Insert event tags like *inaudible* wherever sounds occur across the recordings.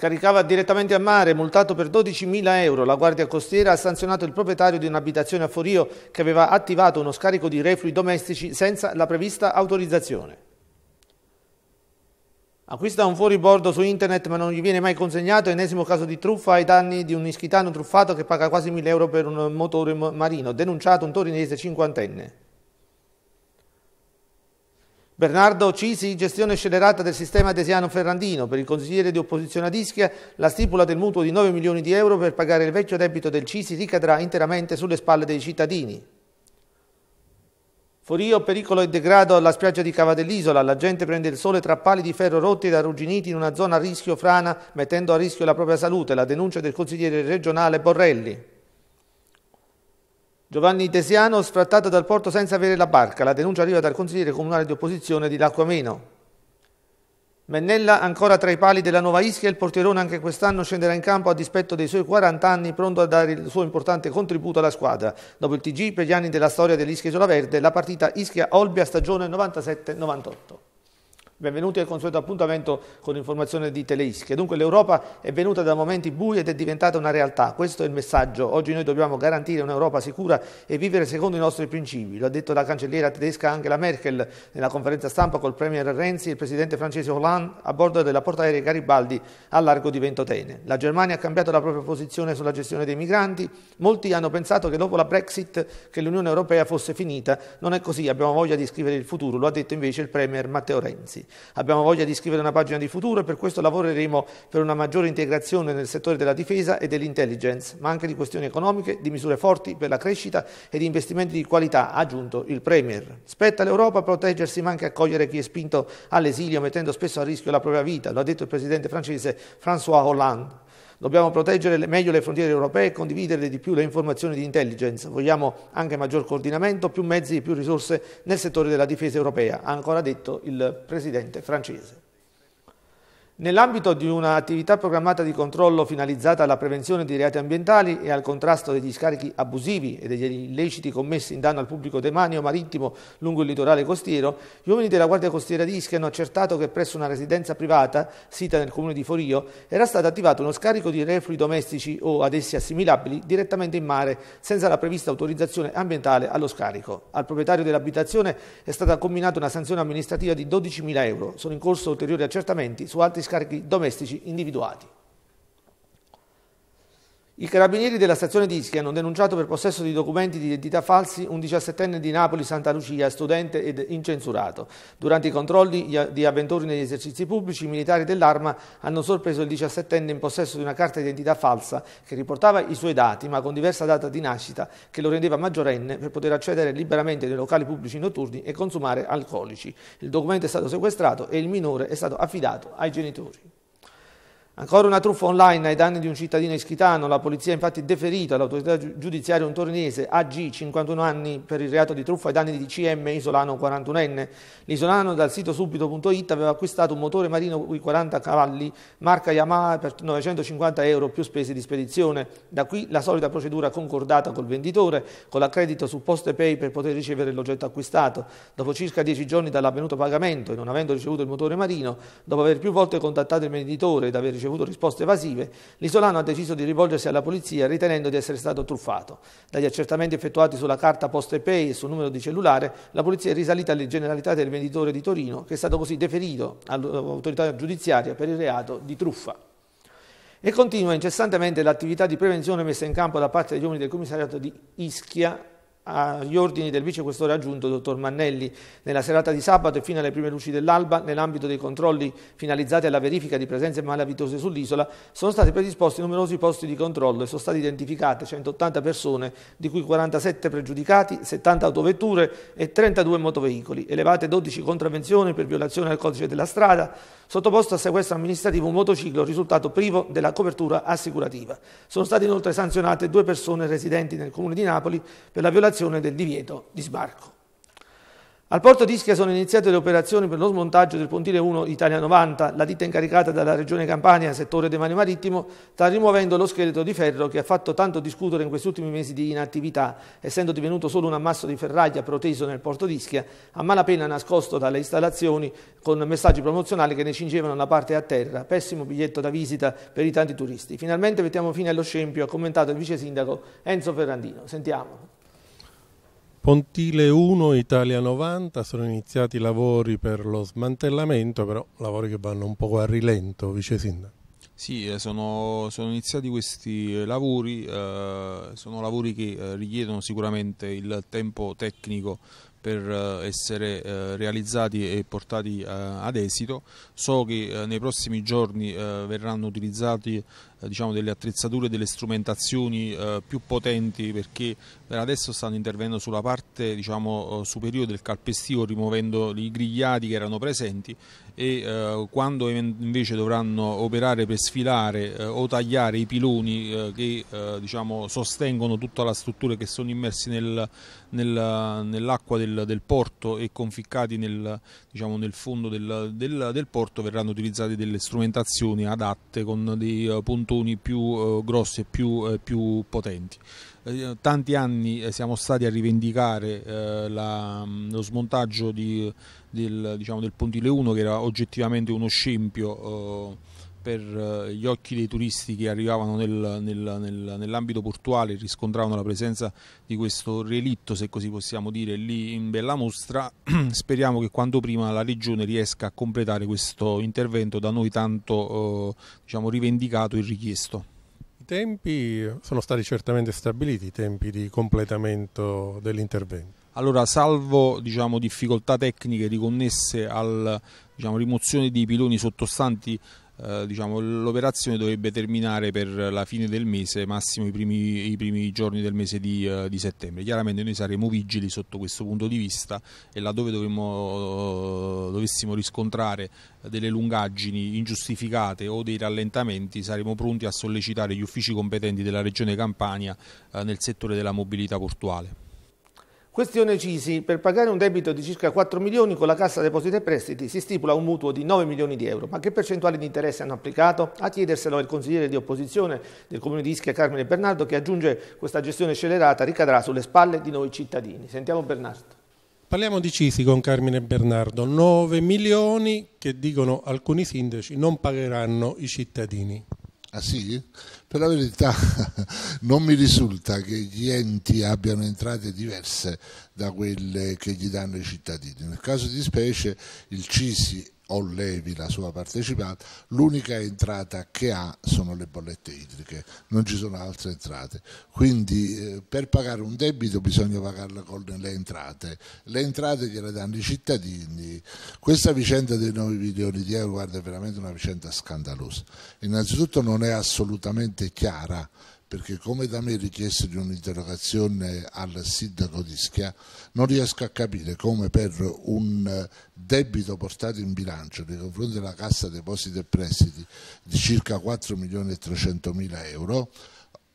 Scaricava direttamente a mare, multato per 12.000 euro. La Guardia Costiera ha sanzionato il proprietario di un'abitazione a Forio che aveva attivato uno scarico di reflui domestici senza la prevista autorizzazione. Acquista un fuoribordo su internet ma non gli viene mai consegnato, ennesimo caso di truffa ai danni di un ischitano truffato che paga quasi 1.000 euro per un motore marino, denunciato un torinese cinquantenne. Bernardo Cisi, gestione scelerata del sistema Desiano-Ferrandino. Per il consigliere di opposizione ad Ischia, la stipula del mutuo di 9 milioni di euro per pagare il vecchio debito del Cisi ricadrà interamente sulle spalle dei cittadini. Forio, pericolo e degrado alla spiaggia di Cava dell'Isola. La gente prende il sole tra pali di ferro rotti ed arrugginiti in una zona a rischio frana, mettendo a rischio la propria salute. La denuncia del consigliere regionale Borrelli. Giovanni Tesiano sfrattato dal porto senza avere la barca. La denuncia arriva dal consigliere comunale di opposizione di Lacquameno. Mennella ancora tra i pali della Nuova Ischia, il portierone anche quest'anno scenderà in campo a dispetto dei suoi 40 anni, pronto a dare il suo importante contributo alla squadra. Dopo il TG, per gli anni della storia dell'Ischia Isola Verde, la partita Ischia-Olbia stagione 97-98. Benvenuti al consueto appuntamento con l'informazione di Teleische. Dunque l'Europa è venuta da momenti bui ed è diventata una realtà. Questo è il messaggio. Oggi noi dobbiamo garantire un'Europa sicura e vivere secondo i nostri principi. Lo ha detto la cancelliera tedesca Angela Merkel nella conferenza stampa col premier Renzi e il presidente francese Hollande a bordo della portaerei Garibaldi a largo di Ventotene. La Germania ha cambiato la propria posizione sulla gestione dei migranti. Molti hanno pensato che dopo la Brexit che l'Unione Europea fosse finita. Non è così, abbiamo voglia di scrivere il futuro. Lo ha detto invece il premier Matteo Renzi. Abbiamo voglia di scrivere una pagina di futuro e per questo lavoreremo per una maggiore integrazione nel settore della difesa e dell'intelligence, ma anche di questioni economiche, di misure forti per la crescita e di investimenti di qualità, ha aggiunto il Premier. Spetta all'Europa proteggersi ma anche accogliere chi è spinto all'esilio mettendo spesso a rischio la propria vita, lo ha detto il presidente francese François Hollande. Dobbiamo proteggere meglio le frontiere europee e condividere di più le informazioni di intelligence. Vogliamo anche maggior coordinamento, più mezzi e più risorse nel settore della difesa europea, ha ancora detto il Presidente francese. Nell'ambito di un'attività programmata di controllo finalizzata alla prevenzione dei reati ambientali e al contrasto degli scarichi abusivi e degli illeciti commessi in danno al pubblico demanio marittimo lungo il litorale costiero, gli uomini della Guardia Costiera di Ischia hanno accertato che presso una residenza privata, sita nel comune di Forio, era stato attivato uno scarico di reflui domestici o ad essi assimilabili direttamente in mare senza la prevista autorizzazione ambientale allo scarico. Al proprietario dell'abitazione è stata combinata una sanzione amministrativa di 12.000 euro. Sono in corso ulteriori accertamenti su altri scarichi scarichi domestici individuati. I carabinieri della stazione di Ischia hanno denunciato per possesso di documenti di identità falsi un 17enne di Napoli Santa Lucia, studente ed incensurato. Durante i controlli di avventori negli esercizi pubblici, i militari dell'arma hanno sorpreso il 17enne in possesso di una carta identità falsa che riportava i suoi dati, ma con diversa data di nascita che lo rendeva maggiorenne per poter accedere liberamente nei locali pubblici notturni e consumare alcolici. Il documento è stato sequestrato e il minore è stato affidato ai genitori. Ancora una truffa online ai danni di un cittadino ischitano, la polizia ha infatti deferito all'autorità giudiziaria un torinese AG 51 anni per il reato di truffa ai danni di CM Isolano 41enne. L'isolano dal sito subito.it aveva acquistato un motore marino di 40 cavalli marca Yamaha per 950 euro più spese di spedizione. Da qui la solita procedura concordata col venditore con l'accredito su Poste Pay per poter ricevere l'oggetto acquistato. Dopo circa 10 giorni dall'avvenuto pagamento e non avendo ricevuto il motore marino, dopo aver più volte contattato il venditore ed aver ricevuto ricevuto risposte evasive, l'isolano ha deciso di rivolgersi alla polizia ritenendo di essere stato truffato. Dagli accertamenti effettuati sulla carta Poste Pay e sul numero di cellulare, la polizia è risalita alle generalità del venditore di Torino, che è stato così deferito all'autorità giudiziaria per il reato di truffa. E continua incessantemente l'attività di prevenzione messa in campo da parte degli uomini del commissariato di Ischia agli ordini del vice questore aggiunto dottor Mannelli nella serata di sabato e fino alle prime luci dell'alba nell'ambito dei controlli finalizzati alla verifica di presenze malavitose sull'isola sono stati predisposti numerosi posti di controllo e sono state identificate 180 persone di cui 47 pregiudicati, 70 autovetture e 32 motoveicoli, elevate 12 contravvenzioni per violazione al codice della strada, sottoposto a sequestro amministrativo un motociclo risultato privo della copertura assicurativa. Sono state inoltre sanzionate due persone residenti nel comune di Napoli per la violazione violazione del divieto di sbarco. Al porto di Ischia sono iniziate le operazioni per lo smontaggio del pontile 1 Italia 90, la ditta incaricata dalla Regione Campania, settore demanio marittimo, sta rimuovendo lo scheletro di ferro che ha fatto tanto discutere in questi ultimi mesi di inattività, essendo divenuto solo un ammasso di ferraglia proteso nel porto di Ischia, a malapena nascosto dalle installazioni con messaggi promozionali che ne cingevano la parte a terra, pessimo biglietto da visita per i tanti turisti. Finalmente mettiamo fine allo scempio, ha commentato il vice sindaco Enzo Ferrandino. Sentiamo. Pontile 1, Italia 90, sono iniziati i lavori per lo smantellamento, però lavori che vanno un po' a rilento, Vice Sindaco. Sì, eh, sono, sono, iniziati questi eh, lavori, eh, sono lavori che eh, richiedono sicuramente il tempo tecnico per essere eh, realizzati e portati eh, ad esito. So che eh, nei prossimi giorni verranno utilizzati diciamo, delle attrezzature e delle strumentazioni eh, più potenti perché per adesso stanno intervenendo sulla parte diciamo, eh, superiore del calpestivo rimuovendo i grigliati che erano presenti e eh, quando invece dovranno operare per sfilare o tagliare i piloni che diciamo, sostengono tutta la struttura che sono immersi nel, nel, nell'acqua del, del, porto e conficcati nel, diciamo, nel fondo del, del, del porto verranno utilizzate delle strumentazioni adatte con dei punti montoni più eh, grossi e più, eh, più potenti eh, tanti anni siamo stati a rivendicare eh, la, mm, lo smontaggio di, del, diciamo, del, Pontile 1 che era oggettivamente uno scempio eh, per eh, gli occhi dei turisti che arrivavano nel, nel, nel, nell'ambito portuale e riscontravano la presenza di questo relitto, se così possiamo dire, lì in Bella Mostra. *clears throat* Speriamo che quanto prima la Regione riesca a completare questo intervento da noi tanto eh, diciamo, rivendicato e richiesto. I tempi sono stati certamente stabiliti, i tempi di completamento dell'intervento. Allora, salvo diciamo, difficoltà tecniche riconnesse alla diciamo, rimozione dei piloni sottostanti eh, diciamo, l'operazione dovrebbe terminare per la fine del mese, massimo i primi, i primi giorni del mese di, eh, di, settembre. Chiaramente noi saremo vigili sotto questo punto di vista e laddove dovremmo, eh, dovessimo riscontrare delle lungaggini ingiustificate o dei rallentamenti saremo pronti a sollecitare gli uffici competenti della Regione Campania eh, nel settore della mobilità portuale. Questione Cisi. Per pagare un debito di circa 4 milioni con la Cassa Depositi e Prestiti si stipula un mutuo di 9 milioni di euro. Ma che percentuale di interesse hanno applicato? A chiederselo il consigliere di opposizione del comune di Ischia, Carmine Bernardo, che aggiunge questa gestione scelerata ricadrà sulle spalle di noi cittadini. Sentiamo Bernardo. Parliamo di Cisi con Carmine Bernardo. 9 milioni che dicono alcuni sindaci non pagheranno i cittadini. Ah sì? Per la verità *laughs* non mi risulta che gli enti abbiano entrate diverse da quelle che gli danno i cittadini. Nel caso di specie il CISI o levi la sua partecipata, l'unica entrata che ha sono le bollette idriche, non ci sono altre entrate. Quindi eh, per pagare un debito bisogna pagarlo con le entrate, le entrate gliele danno i cittadini. Questa vicenda dei 9 milioni di euro guarda, è veramente una vicenda scandalosa. Innanzitutto non è assolutamente estremamente chiara perché come da me richiesto di un'interrogazione al sindaco di Schia, non riesco a capire come per un debito portato in bilancio nei confronti della Cassa Depositi e Prestiti di circa 4 milioni e 300 mila euro,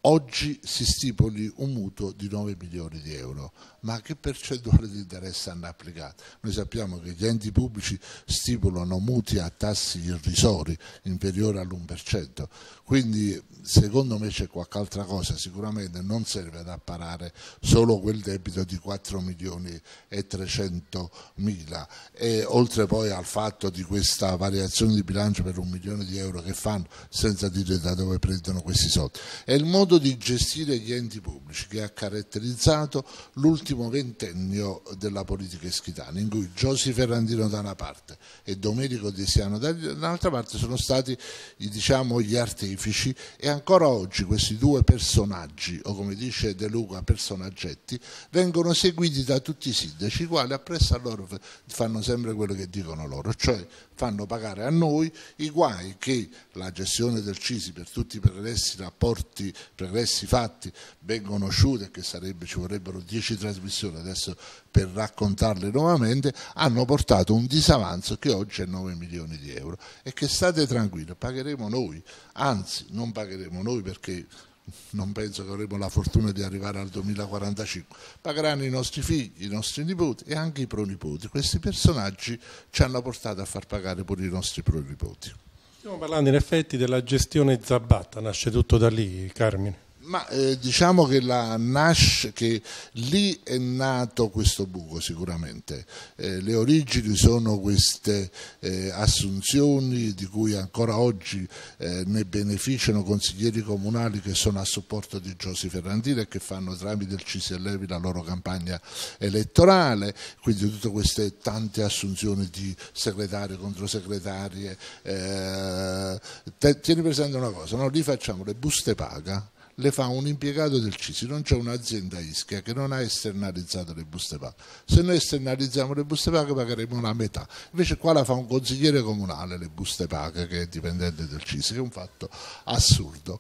oggi si stipuli un mutuo di 9 milioni di euro ma che percentuale di interesse hanno applicato? Noi sappiamo che gli enti pubblici stipulano mutui a tassi irrisori, inferiori all'1%, quindi secondo me c'è qualche altra cosa, sicuramente non serve ad apparare solo quel debito di 4 milioni e 300 mila e oltre poi al fatto di questa variazione di bilancio per un milione di euro che fanno senza dire da dove prendono questi soldi. È il modo di gestire gli enti pubblici che ha caratterizzato l'ultimo l'ultimo ventennio della politica ischitana, in cui Giosi Ferrandino da una parte e Domenico De dall'altra parte sono stati diciamo, gli artefici e ancora oggi questi due personaggi, o come dice De Luca, personaggetti, vengono seguiti da tutti i sindaci, i quali appresso a loro fanno sempre quello che dicono loro, cioè fanno pagare a noi i guai che la gestione del Cisi per tutti i progressi, rapporti, pregressi fatti ben conosciuti e che sarebbe, ci vorrebbero 10 trasmissioni trasmissione adesso per raccontarle nuovamente, hanno portato un disavanzo che oggi è 9 milioni di euro e che state tranquilli, pagheremo noi, anzi non pagheremo noi perché non penso che avremo la fortuna di arrivare al 2045, pagheranno i nostri figli, i nostri nipoti e anche i pronipoti. Questi personaggi ci hanno portato a far pagare pure i nostri pronipoti. Stiamo parlando in effetti della gestione Zabatta, nasce tutto da lì, Carmine. Ma eh, diciamo che, Nash, che, lì è nato questo buco sicuramente, eh, le origini sono queste eh, assunzioni di cui ancora oggi eh, ne beneficiano consiglieri comunali che sono a supporto di Giosi Ferrandino e che fanno tramite il CSLEVI la loro campagna elettorale, quindi tutte queste tante assunzioni di segretarie, controsegretarie. Eh, tieni presente una cosa, no? lì facciamo le buste paga le fa un impiegato del Cisi, non c'è un'azienda Ischia che non ha esternalizzato le buste paga. Se noi esternalizziamo le buste paga pagheremo la metà, invece qua la fa un consigliere comunale le buste paga che è dipendente del Cisi, che è un fatto assurdo.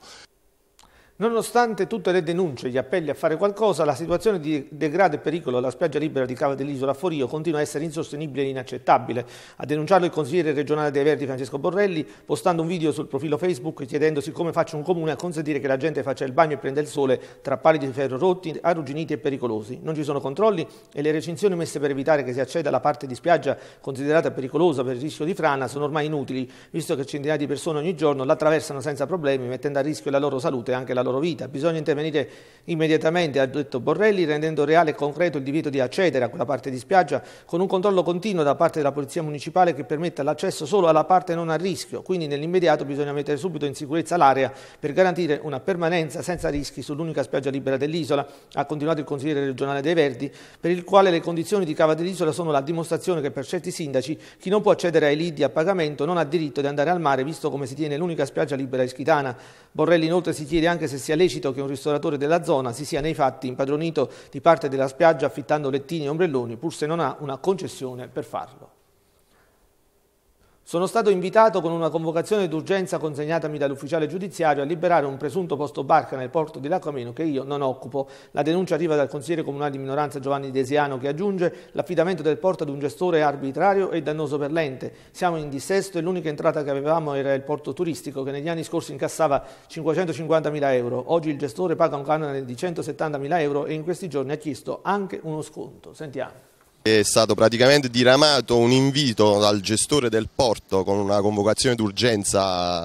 Nonostante tutte le denunce e gli appelli a fare qualcosa, la situazione di degrado e pericolo alla spiaggia libera di Cava dell'Isola Forio continua a essere insostenibile e inaccettabile. A denunciarlo il consigliere regionale dei Verdi Francesco Borrelli, postando un video sul profilo Facebook chiedendosi come faccia un comune a consentire che la gente faccia il bagno e prenda il sole tra pali di ferro rotti, arrugginiti e pericolosi. Non ci sono controlli e le recinzioni messe per evitare che si acceda alla parte di spiaggia considerata pericolosa per il rischio di frana sono ormai inutili, visto che centinaia di persone ogni giorno la attraversano senza problemi, mettendo a rischio la loro salute e anche la loro loro vita. Bisogna intervenire immediatamente, ha detto Borrelli, rendendo reale e concreto il divieto di accedere a quella parte di spiaggia con un controllo continuo da parte della Polizia Municipale che permetta l'accesso solo alla parte non a rischio. Quindi nell'immediato bisogna mettere subito in sicurezza l'area per garantire una permanenza senza rischi sull'unica spiaggia libera dell'isola, ha continuato il consigliere regionale dei Verdi, per il quale le condizioni di Cava dell'Isola sono la dimostrazione che per certi sindaci chi non può accedere ai lidi a pagamento non ha diritto di andare al mare visto come si tiene l'unica spiaggia libera ischitana. Borrelli inoltre si chiede anche se se sia lecito che un ristoratore della zona si sia nei fatti impadronito di parte della spiaggia affittando lettini e ombrelloni, pur se non ha una concessione per farlo. Sono stato invitato con una convocazione d'urgenza consegnatami dall'ufficiale giudiziario a liberare un presunto posto barca nel porto di Lacomeno che io non occupo. La denuncia arriva dal consigliere comunale di minoranza Giovanni Desiano che aggiunge l'affidamento del porto ad un gestore arbitrario e dannoso per l'ente. Siamo in dissesto e l'unica entrata che avevamo era il porto turistico che negli anni scorsi incassava 550.000 euro. Oggi il gestore paga un canone di 170.000 euro e in questi giorni ha chiesto anche uno sconto. Sentiamo. È stato praticamente diramato un invito dal gestore del porto con una convocazione d'urgenza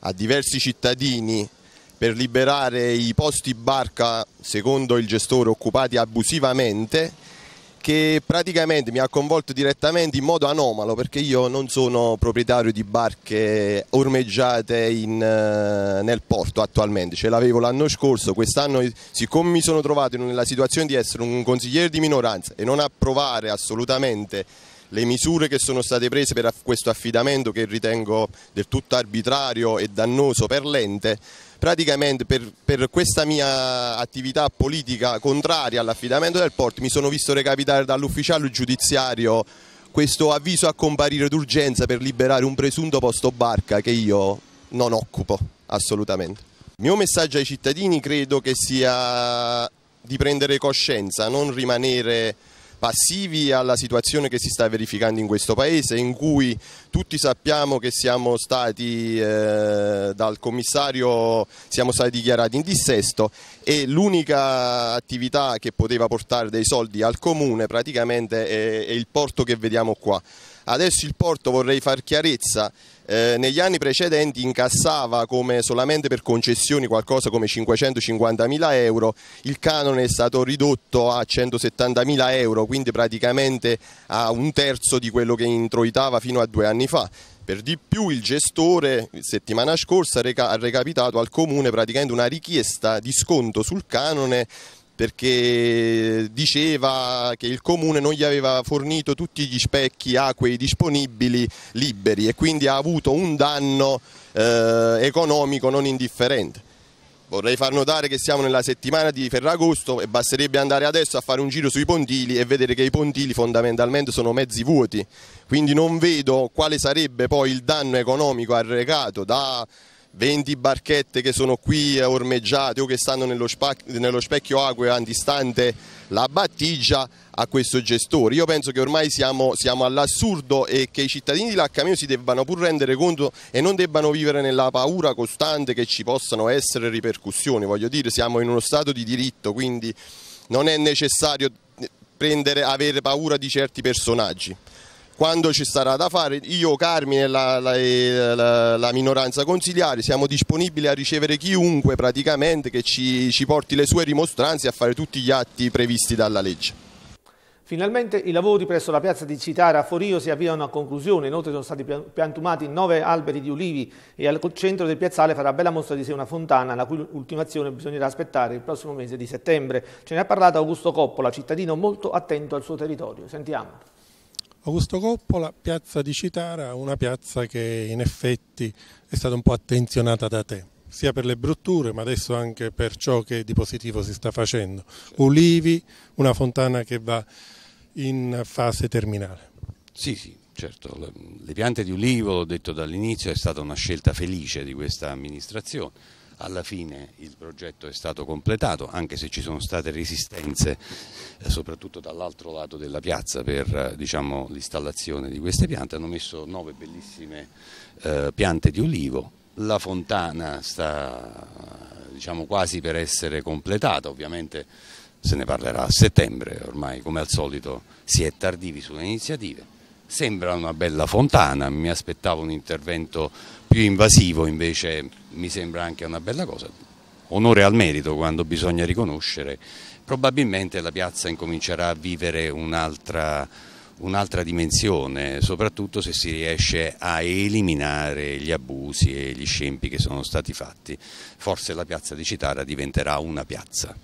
a diversi cittadini per liberare i posti barca, secondo il gestore, occupati abusivamente che praticamente mi ha coinvolto direttamente in modo anomalo perché io non sono proprietario di barche ormeggiate in, eh, nel porto attualmente, ce l'avevo l'anno scorso, quest'anno siccome mi sono trovato nella situazione di essere un consigliere di minoranza e non approvare assolutamente le misure che sono state prese per questo affidamento che ritengo del tutto arbitrario e dannoso per l'ente, praticamente per, per, questa mia attività politica contraria all'affidamento del port mi sono visto recapitare dall'ufficiale giudiziario questo avviso a comparire d'urgenza per liberare un presunto posto barca che io non occupo assolutamente. Il mio messaggio ai cittadini credo che sia di prendere coscienza, non rimanere passivi alla situazione che si sta verificando in questo Paese, in cui tutti sappiamo che siamo stati eh, dal commissario siamo stati dichiarati in dissesto e l'unica attività che poteva portare dei soldi al comune praticamente è, è il porto che vediamo qua. Adesso il Porto, vorrei far chiarezza, eh, negli anni precedenti incassava come solamente per concessioni qualcosa come 550.000 euro, il canone è stato ridotto a 170.000 euro, quindi praticamente a un terzo di quello che introitava fino a due anni fa. Per di più il gestore settimana scorsa ha recapitato al comune praticamente una richiesta di sconto sul canone perché diceva che il comune non gli aveva fornito tutti gli specchi acquei disponibili liberi e quindi ha avuto un danno eh, economico non indifferente. Vorrei far notare che siamo nella settimana di Ferragosto e basterebbe andare adesso a fare un giro sui pontili e vedere che i pontili fondamentalmente sono mezzi vuoti, quindi non vedo quale sarebbe poi il danno economico arrecato da 20 barchette che sono qui ormeggiate o che stanno nello, nello specchio acqua antistante la battigia a questo gestore. Io penso che ormai siamo, siamo all'assurdo e che i cittadini di Laccameno si debbano pur rendere conto e non debbano vivere nella paura costante che ci possano essere ripercussioni. Voglio dire, siamo in uno stato di diritto, quindi non è necessario prendere, avere paura di certi personaggi quando ci sarà da fare, io, Carmine e la, la, la, la, minoranza consigliare siamo disponibili a ricevere chiunque praticamente che ci, ci porti le sue rimostranze e a fare tutti gli atti previsti dalla legge. Finalmente i lavori presso la piazza di Citara a Forio si avviano a conclusione, inoltre sono stati piantumati nove alberi di ulivi e al centro del piazzale farà bella mostra di sé una fontana, la cui ultimazione bisognerà aspettare il prossimo mese di settembre. Ce ne ha parlato Augusto Coppola, cittadino molto attento al suo territorio. Sentiamo. Augusto Coppola, piazza di Citara, una piazza che in effetti è stata un po' attenzionata da te, sia per le brutture ma adesso anche per ciò che di positivo si sta facendo. Ulivi, una fontana che va in fase terminale. Sì, sì, certo. Le piante di ulivo, l'ho detto dall'inizio, è stata una scelta felice di questa amministrazione alla fine il progetto è stato completato, anche se ci sono state resistenze eh, soprattutto dall'altro lato della piazza per eh, diciamo, l'installazione di queste piante, hanno messo nove bellissime eh, piante di olivo la fontana sta diciamo, quasi per essere completata, ovviamente se ne parlerà a settembre, ormai come al solito si è tardivi sulle iniziative. Sembra una bella fontana, mi aspettavo un intervento più invasivo, invece mi sembra anche una bella cosa. Onore al merito quando bisogna riconoscere. Probabilmente la piazza incomincerà a vivere un'altra un'altra dimensione, soprattutto se si riesce a eliminare gli abusi e gli scempi che sono stati fatti. Forse la piazza di Citara diventerà una piazza.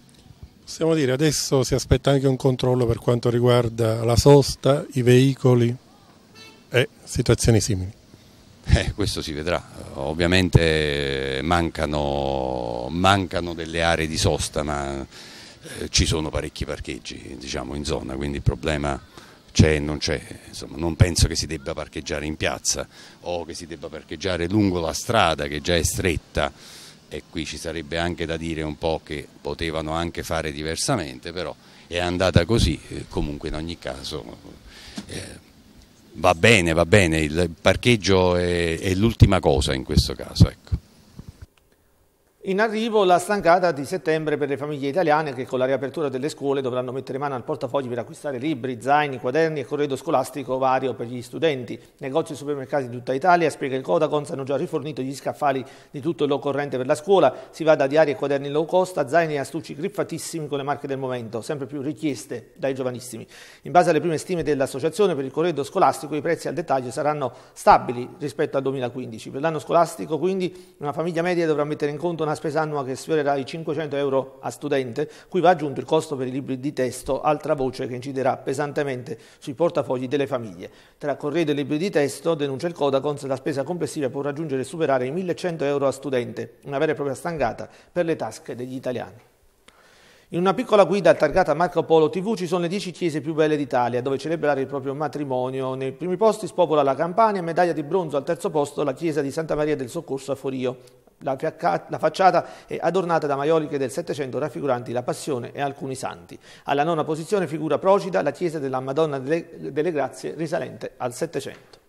Possiamo dire adesso si aspetta anche un controllo per quanto riguarda la sosta, i veicoli? e eh, situazioni simili. Eh, questo si vedrà, ovviamente mancano, mancano delle aree di sosta ma eh, ci sono parecchi parcheggi diciamo, in zona quindi il problema c'è e non c'è, non penso che si debba parcheggiare in piazza o che si debba parcheggiare lungo la strada che già è stretta e qui ci sarebbe anche da dire un po' che potevano anche fare diversamente però è andata così, eh, comunque in ogni caso... Eh, va bene, va bene, il parcheggio è, è l'ultima cosa in questo caso. Ecco. In arrivo la stancata di settembre per le famiglie italiane che con la riapertura delle scuole dovranno mettere mano al portafogli per acquistare libri, zaini, quaderni e corredo scolastico vario per gli studenti. Negozi e supermercati di tutta Italia, spiega il Codacons, hanno già rifornito gli scaffali di tutto l'occorrente per la scuola. Si va da diari e quaderni low cost a zaini e astucci griffatissimi con le marche del momento, sempre più richieste dai giovanissimi. In base alle prime stime dell'associazione per il corredo scolastico i prezzi al dettaglio saranno stabili rispetto al 2015. Per l'anno scolastico quindi una famiglia media dovrà mettere in conto una spesa annua che sfiorerà i 500 euro a studente, cui va aggiunto il costo per i libri di testo, altra voce che inciderà pesantemente sui portafogli delle famiglie. Tra correde e libri di testo, denuncia il Codacons, la spesa complessiva può raggiungere e superare i 1100 euro a studente, una vera e propria stangata per le tasche degli italiani. In una piccola guida targata Marco Polo TV ci sono le 10 chiese più belle d'Italia, dove celebrare il proprio matrimonio. Nei primi posti spopola la Campania, medaglia di bronzo al terzo posto la chiesa di Santa Maria del Soccorso a Forio. La, facciata è adornata da maioliche del Settecento raffiguranti la Passione e alcuni santi. Alla nona posizione figura Procida, la chiesa della Madonna delle Grazie risalente al Settecento.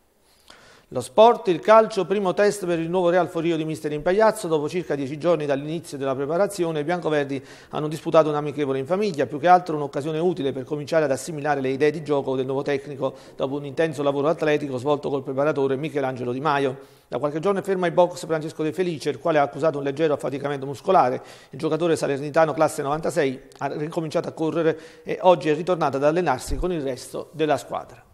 Lo sport, il calcio, primo test per il nuovo Real Forio di Mister Pagliazzo. Dopo circa dieci giorni dall'inizio della preparazione, i biancoverdi hanno disputato un amichevole in famiglia, più che altro un'occasione utile per cominciare ad assimilare le idee di gioco del nuovo tecnico dopo un intenso lavoro atletico svolto col preparatore Michelangelo Di Maio. Da qualche giorno è fermo ai box Francesco De Felice, il quale ha accusato un leggero affaticamento muscolare. Il giocatore salernitano classe 96 ha ricominciato a correre e oggi è ritornato ad allenarsi con il resto della squadra.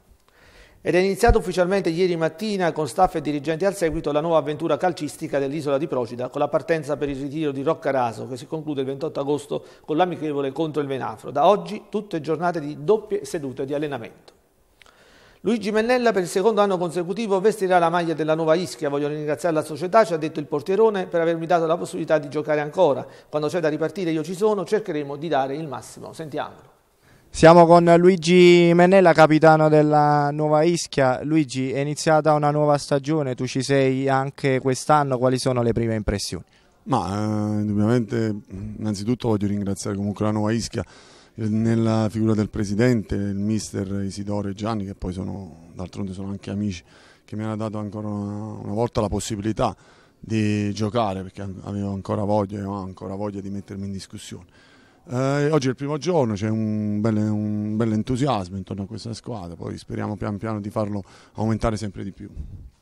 Ed è iniziata ufficialmente ieri mattina con staff e dirigenti al seguito la nuova avventura calcistica dell'isola di Procida con la partenza per il ritiro di Rocca Raso che si conclude il 28 agosto con l'amichevole contro il Venafro. Da oggi tutte giornate di doppie sedute di allenamento. Luigi Mennella per il secondo anno consecutivo vestirà la maglia della nuova Ischia. Voglio ringraziare la società, ci ha detto il portierone, per avermi dato la possibilità di giocare ancora. Quando c'è da ripartire io ci sono, cercheremo di dare il massimo. Sentiamolo. Siamo con Luigi Mennella, capitano della nuova Ischia. Luigi, è iniziata una nuova stagione, tu ci sei anche quest'anno, quali sono le prime impressioni? Ma eh, indubbiamente, innanzitutto voglio ringraziare comunque la nuova Ischia eh, nella figura del presidente, il mister Isidoro e Gianni, che poi sono d'altronde sono anche amici, che mi hanno dato ancora una, una volta la possibilità di giocare perché avevo ancora voglia e ho ancora voglia di mettermi in discussione eh, oggi è il primo giorno, c'è un bel, un bel entusiasmo intorno a questa squadra, poi speriamo pian piano di farlo aumentare sempre di più.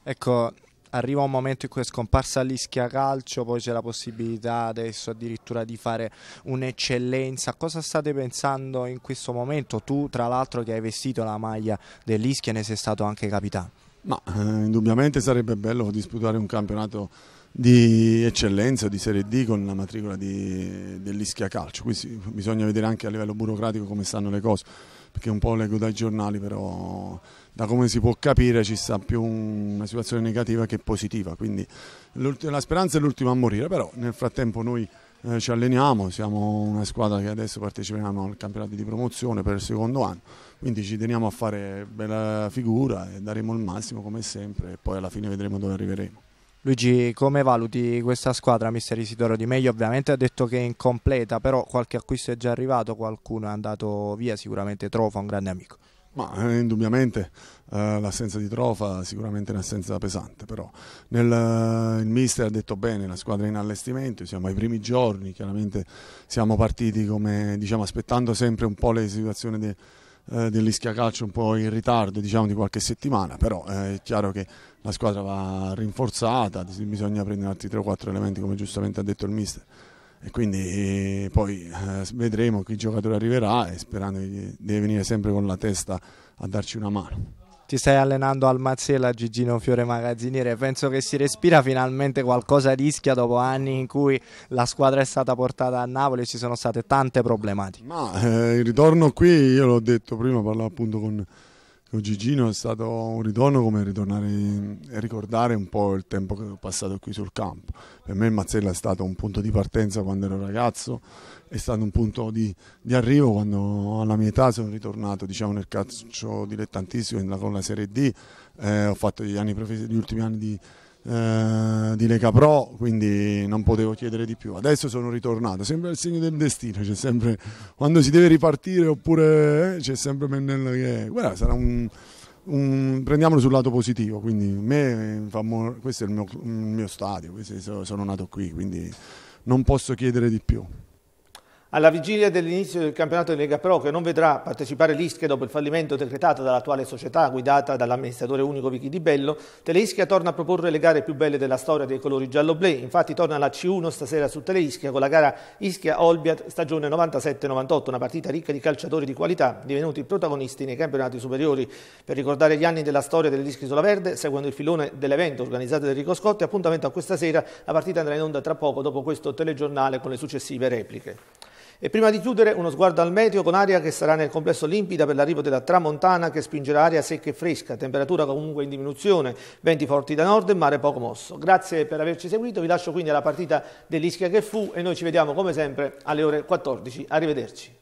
Ecco, arriva un momento in cui è scomparsa l'ischia calcio, poi c'è la possibilità adesso addirittura di fare un'eccellenza. Cosa state pensando in questo momento? Tu, tra l'altro, che hai vestito la maglia dell'ischia ne sei stato anche capitano. Ma eh, indubbiamente sarebbe bello disputare un campionato di eccellenza di Serie D con la matricola di, dell'Ischia Calcio. Qui si, bisogna vedere anche a livello burocratico come stanno le cose, perché un po' leggo dai giornali, però da come si può capire ci sta più una situazione negativa che positiva, quindi la speranza è l'ultima a morire, però nel frattempo noi eh, ci alleniamo, siamo una squadra che adesso partecipiamo al campionato di promozione per il secondo anno, quindi ci teniamo a fare bella figura e daremo il massimo come sempre e poi alla fine vedremo dove arriveremo. Luigi, come valuti questa squadra, mister Isidoro Di Meglio? Ovviamente ha detto che è incompleta, però qualche acquisto è già arrivato, qualcuno è andato via, sicuramente Trofa, un grande amico. Ma eh, indubbiamente eh, l'assenza di Trofa sicuramente è un'assenza pesante, però Nel, eh, il mister ha detto bene, la squadra è in allestimento, siamo ai primi giorni, chiaramente siamo partiti come, diciamo, aspettando sempre un po' le situazioni dei eh, dell'Ischia Calcio un po' in ritardo diciamo di qualche settimana, però eh, è chiaro che la squadra va rinforzata, bisogna prendere altri 3 o 4 elementi come giustamente ha detto il mister e quindi eh, poi eh, vedremo chi giocatore arriverà e sperando che deve venire sempre con la testa a darci una mano ti stai allenando al Mazzella Gigino Fiore Magazziniere, penso che si respira finalmente qualcosa rischia dopo anni in cui la squadra è stata portata a Napoli e ci sono state tante problematiche. Ma eh, il ritorno qui, io l'ho detto prima, parlavo appunto con, con Gigino, è stato un ritorno come ritornare e ricordare un po' il tempo che ho passato qui sul campo. Per me il Mazzella è stato un punto di partenza quando ero ragazzo è stato un punto di, di, arrivo quando alla mia età sono ritornato diciamo, nel calcio dilettantistico con la Serie D, eh, ho fatto gli, anni, gli, ultimi anni di, eh, di Lega Pro, quindi non potevo chiedere di più. Adesso sono ritornato, sempre il segno del destino, c'è sempre, quando si deve ripartire oppure eh, c'è sempre Mennello che guarda, sarà un, un, prendiamolo sul lato positivo, quindi me, eh, questo è il mio, il mio stadio, sono nato qui, quindi non posso chiedere di più. Alla vigilia dell'inizio del campionato di Lega Pro, che non vedrà partecipare l'Ischia dopo il fallimento decretato dall'attuale società guidata dall'amministratore unico Vicky Di Bello, Teleischia torna a proporre le gare più belle della storia dei colori giallo-ble. Infatti torna la C1 stasera su Teleischia con la gara Ischia-Olbiat stagione 97-98, una partita ricca di calciatori di qualità divenuti protagonisti nei campionati superiori. Per ricordare gli anni della storia delle dell'Ischia sulla Verde, seguendo il filone dell'evento organizzato da Enrico Scotti, appuntamento a questa sera, la partita andrà in onda tra poco dopo questo telegiornale con le successive repliche. E prima di chiudere uno sguardo al meteo con aria che sarà nel complesso limpida per l'arrivo della tramontana che spingerà aria secca e fresca, temperatura comunque in diminuzione, venti forti da nord e mare poco mosso. Grazie per averci seguito, vi lascio quindi alla partita dell'Ischia che fu e noi ci vediamo come sempre alle ore 14. Arrivederci.